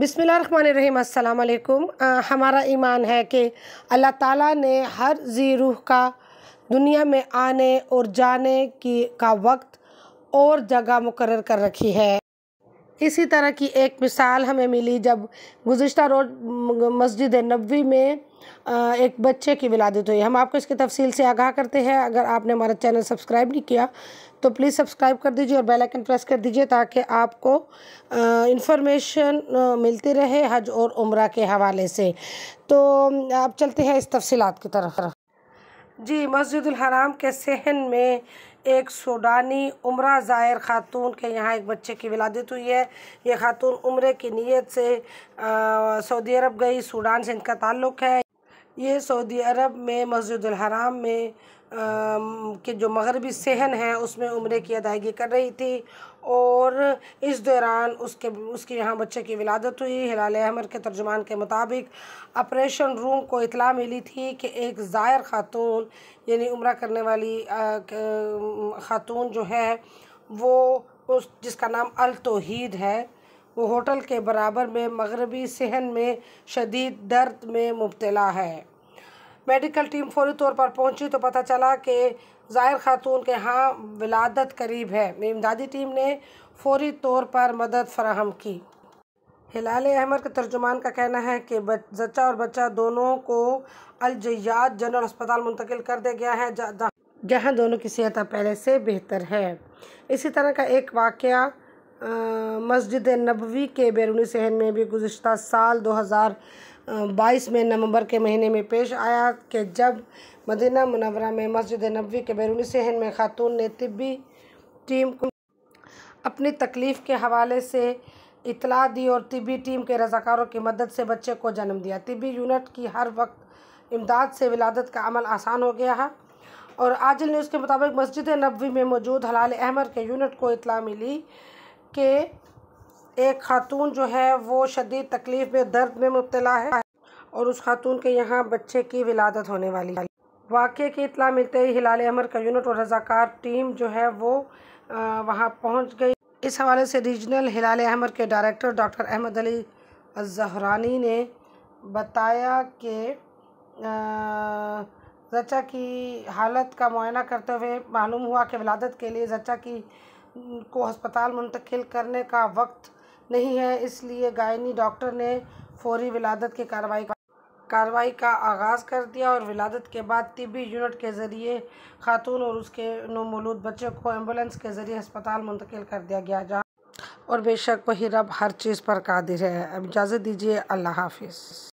बिसमीम अल्लाम हमारा ईमान है कि अल्लाह ताला ने हर जी रूह का दुनिया में आने और जाने की का वक्त और जगह मुकर कर रखी है इसी तरह की एक मिसाल हमें मिली जब गुज्तर रोज मस्जिद नबी में एक बच्चे की विलादत तो हुई हम आपको इसकी तफसील से आगाह करते हैं अगर आपने हमारा चैनल सब्सक्राइब नहीं किया तो प्लीज़ सब्सक्राइब कर दीजिए और बेल आइकन प्रेस कर दीजिए ताकि आपको इन्फॉर्मेशन मिलती रहे हज और उम्र के हवाले से तो आप चलते हैं इस तफसीत की तरफ जी मस्जिद हराम के सहन में एक सूडानी उम्र ज़ायर ख़ातून के यहाँ एक बच्चे की विलादत तो हुई है ये खातून उम्र की नीयत से सऊदी अरब गई सूडान से इनका ताल्लुक़ है ये सऊदी अरब में मस्जिद हराम में के जो मगरबी सहन है उसमें उम्र की अदायगी कर रही थी और इस दौरान उसके उसके यहाँ बच्चे की विलादत हुई हिलाल अहमर के तर्जुमान के मुताबिक ऑपरेशन रूम को इतला मिली थी कि एक ज़ायर ख़ातून यानी उम्र करने वाली ख़ातून जो है वो उस जिसका नाम अल तोहीद है वो होटल के बराबर में मगरबी सहन में शदीद दर्द में मुबतला है मेडिकल टीम फौरी तौर पर पहुंची तो पता चला कि ज़ाहिर खातून के यहाँ विलादत करीब है इमदादी टीम ने फौरी तौर पर मदद फराहम की हिलाल अहमद के तर्जुमान का कहना है कि जच्चा और बच्चा दोनों को अलजयाद जनरल अस्पताल मुंतकिल कर दिया गया है जहाँ दोनों की सेहत पहले से बेहतर है इसी तरह का एक वाक़ मस्जिद नबवी के बैरूनी सहन में भी गुज्त साल 2022 में नवंबर के महीने में पेश आया कि जब मदीना मनवरा में मस्जिद नबवी के बैरूनी सहन में खातून ने तबी टीम को अपनी तकलीफ़ के हवाले से इतला दी और तबी टीम के रजाकारों की मदद से बच्चे को जन्म दिया तिबी यूनिट की हर वक्त इमदाद से विलादत का अमल आसान हो गया है और आजिल न्यूज़ के मुताबिक मस्जिद नबी में मौजूद हलाल अहमर के यूनिट को इतला मिली के एक खातून जो है वो शदीद तकलीफ़ में दर्द में मुबतला है और उस खातून के यहाँ बच्चे की विलादत होने वाली है वाक़े की इतला मिलते ही हिलाल अमर का यूनिट और रजाकार टीम जो है वो वहाँ पहुँच गई इस हवाले से रीजनल हिलाल अहमर के director doctor Ahmed Ali Zahrani ने बताया कि जच्चा की हालत का मुआयना करते हुए मालूम हुआ कि विलादत के लिए जच्चा की को अस्पताल मुंतकिल करने का वक्त नहीं है इसलिए गायनी डॉक्टर ने फौरी विलादत की कार्रवाई कार्रवाई का आगाज़ कर दिया और विलादत के बाद तिबी यूनिट के ज़रिए खातून और उसके नमोलूद बच्चे को एम्बुलेंस के ज़रिए अस्पताल मुंतकिल कर दिया गया जहाँ और बेशक वही रब हर चीज़ पर कादिर है अब इजाज़त दीजिए अल्लाह हाफिज़